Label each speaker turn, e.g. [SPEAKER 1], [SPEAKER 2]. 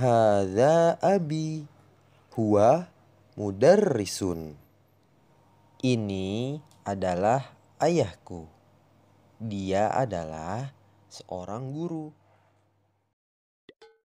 [SPEAKER 1] Hadza abi huwa mudarrisun. Ini adalah ayahku. Dia adalah seorang guru.